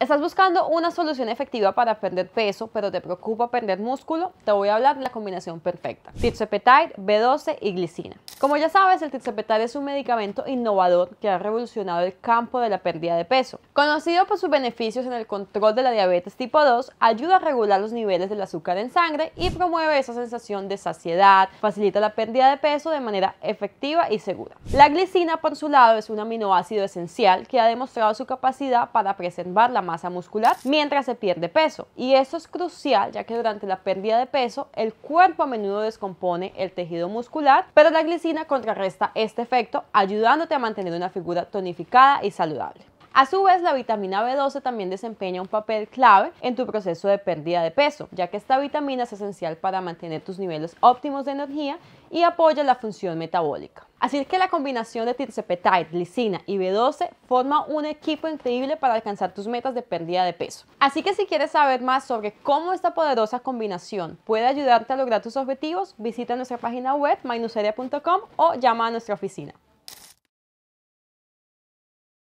Estás buscando una solución efectiva para perder peso, pero te preocupa perder músculo, te voy a hablar de la combinación perfecta. Tirzepetide, B12 y glicina. Como ya sabes, el Tirzepatide es un medicamento innovador que ha revolucionado el campo de la pérdida de peso. Conocido por sus beneficios en el control de la diabetes tipo 2, ayuda a regular los niveles del azúcar en sangre y promueve esa sensación de saciedad, facilita la pérdida de peso de manera efectiva y segura. La glicina, por su lado, es un aminoácido esencial que ha demostrado su capacidad para preservar la masa muscular mientras se pierde peso. Y eso es crucial ya que durante la pérdida de peso, el cuerpo a menudo descompone el tejido muscular, pero la glicina contrarresta este efecto, ayudándote a mantener una figura tonificada y saludable. A su vez, la vitamina B12 también desempeña un papel clave en tu proceso de pérdida de peso, ya que esta vitamina es esencial para mantener tus niveles óptimos de energía y apoya la función metabólica. Así que la combinación de tirzepetide, lisina y B12 forma un equipo increíble para alcanzar tus metas de pérdida de peso. Así que si quieres saber más sobre cómo esta poderosa combinación puede ayudarte a lograr tus objetivos, visita nuestra página web minuseria.com o llama a nuestra oficina.